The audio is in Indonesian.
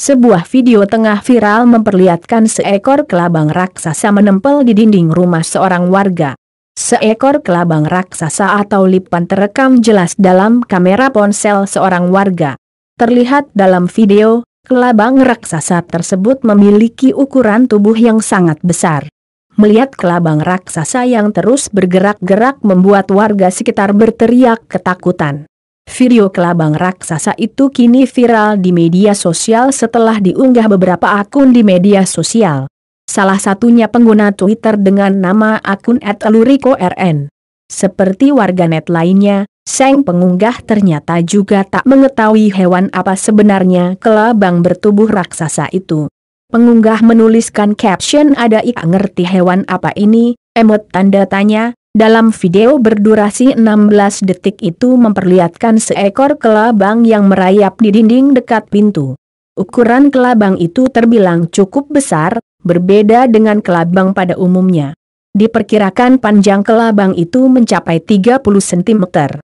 Sebuah video tengah viral memperlihatkan seekor kelabang raksasa menempel di dinding rumah seorang warga. Seekor kelabang raksasa atau lipan terekam jelas dalam kamera ponsel seorang warga. Terlihat dalam video, kelabang raksasa tersebut memiliki ukuran tubuh yang sangat besar. Melihat kelabang raksasa yang terus bergerak-gerak membuat warga sekitar berteriak ketakutan. Video kelabang raksasa itu kini viral di media sosial setelah diunggah beberapa akun di media sosial. Salah satunya pengguna Twitter dengan nama akun @lurikoRN. Seperti warganet lainnya, Sang pengunggah ternyata juga tak mengetahui hewan apa sebenarnya kelabang bertubuh raksasa itu. Pengunggah menuliskan caption ada ik ngerti hewan apa ini, emot tanda tanya, dalam video berdurasi 16 detik itu memperlihatkan seekor kelabang yang merayap di dinding dekat pintu. Ukuran kelabang itu terbilang cukup besar, berbeda dengan kelabang pada umumnya. Diperkirakan panjang kelabang itu mencapai 30 cm.